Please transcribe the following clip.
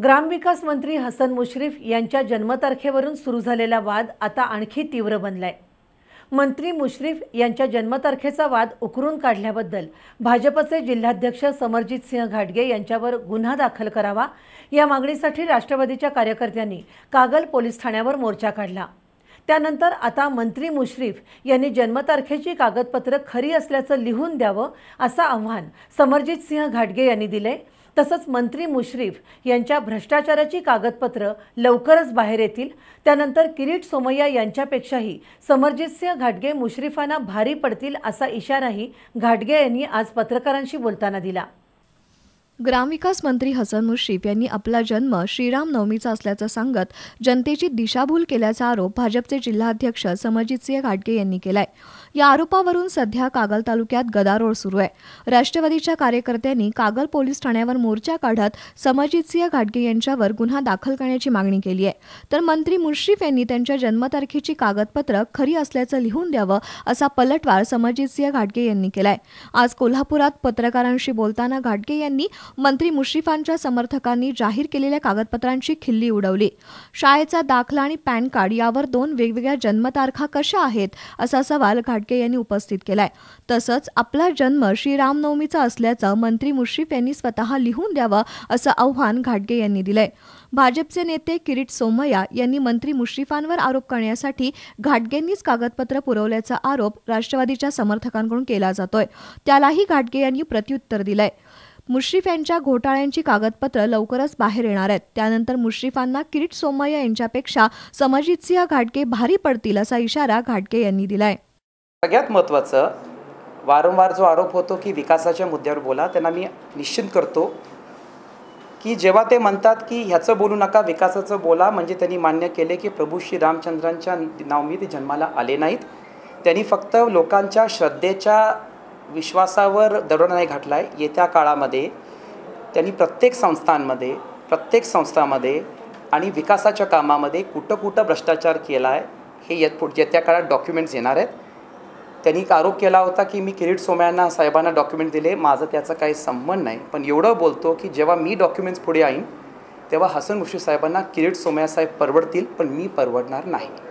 ग्रामविकास मंत्री हसन मुश्रीफ यांच्या जन्मतारखेवरून सुरू झालेला वाद आता आणखी तीव्र बनलाय मंत्री मुश्रीफ यांच्या जन्मतारखेचा वाद उकरून काढल्याबद्दल भाजपचे जिल्हाध्यक्ष समरजित सिंह घाटगे यांच्यावर गुन्हा दाखल करावा या मागणीसाठी राष्ट्रवादीच्या कार्यकर्त्यांनी कागल पोलीस ठाण्यावर मोर्चा काढला त्यानंतर आता मंत्री मुश्रीफ यांनी जन्मतारखेची कागदपत्रं खरी असल्याचं लिहून द्यावं असं आव्हान समरजित सिंह घाटगे यांनी दिलंय तसंच मंत्री मुश्रीफ यांच्या भ्रष्टाचाराची कागदपत्रं लवकरच बाहेर येतील त्यानंतर किरीट सोमय्या यांच्यापेक्षाही समरजितसिंह घाटगे मुश्रीफांना भारी पडतील असा इशाराही घाटगे यांनी आज पत्रकारांशी बोलताना दिला ग्रामविकास मंत्री हसन मुश्रीफ यांनी आपला जन्म श्रीराम नवमीचा असल्याचं सांगत जनतेची दिशाभूल केल्याचा आरोप भाजपचे जिल्हाध्यक्ष समजितसिंह घाटगे यांनी केलाय या आरोपावरून सध्या कागल तालुक्यात गदारोळ सुरू आहे राष्ट्रवादीच्या कार्यकर्त्यांनी कागल पोलीस ठाण्यावर मोर्चा काढत समजितसिंह घाटगे यांच्यावर गुन्हा दाखल करण्याची मागणी केली आहे तर मंत्री मुश्रीफ यांनी त्यांच्या जन्मतारखेची कागदपत्र खरी असल्याचं लिहून द्यावं असा पलटवार समजितसिंह घाटगे यांनी केलाय आज कोल्हापुरात पत्रकारांशी बोलताना घाटगे यांनी मंत्री मुश्रीफांच्या समर्थकांनी जाहीर केलेल्या कागदपत्रांची खिल्ली उडवली शाळेचा दाखला आणि पॅन कार्ड यावर दोन वेगवेगळ्या जन्मतारखा कशा आहेत असा सवाल घाटगे यांनी उपस्थित केलाय तसंच आपला जन्म श्री रामनवमीचा असल्याचं मंत्री मुश्रीफ यांनी स्वतः लिहून द्यावं असं आव्हान घाटगे यांनी दिलंय भाजपचे नेते किरीट सोमय्या यांनी मंत्री मुश्रीफांवर आरोप करण्यासाठी घाटगेंनीच कागदपत्र पुरवल्याचा आरोप राष्ट्रवादीच्या समर्थकांकडून केला जातोय त्यालाही घाटगे यांनी प्रत्युत्तर दिलंय मुश्रीफ यांच्या घोटाळ्यांची कागदपत्र लवकरच बाहेर येणार आहेत त्यानंतर मुश्रीफांना किरीट सोमय्या यांच्यापेक्षा सिंह घाटके भारी पडतील असा इशारा घाटके यांनी दिलाय सगळ्यात महत्त्वाचं वारंवार जो आरोप होतो की विकासाच्या मुद्द्यावर बोला त्यांना मी निश्चित करतो की जेव्हा ते म्हणतात की ह्याचं बोलू नका विकासाचं बोला म्हणजे त्यांनी मान्य केले की प्रभू श्री रामचंद्रांच्या नाव मी ते जन्माला आले नाहीत त्यांनी फक्त लोकांच्या श्रद्धेच्या विश्वासावर दरोडा नाही घातला आहे येत्या काळामध्ये त्यांनी प्रत्येक संस्थांमध्ये प्रत्येक संस्थामध्ये आणि विकासाच्या कामामध्ये कुठं कुठं भ्रष्टाचार केला आहे हे येत पुढ येत्या काळात डॉक्युमेंट्स येणार आहेत त्यांनी एक आरोप केला होता की मी किरीट सोम्यांना साहेबांना डॉक्युमेंट दिले माझं त्याचा काही संबंध नाही पण एवढं बोलतो की जेव्हा मी डॉक्युमेंट्स पुढे आईन तेव्हा हसन मुशी साहेबांना किरीट सोम्यासाहेब साहेब परवडतील पण मी परवडणार नाही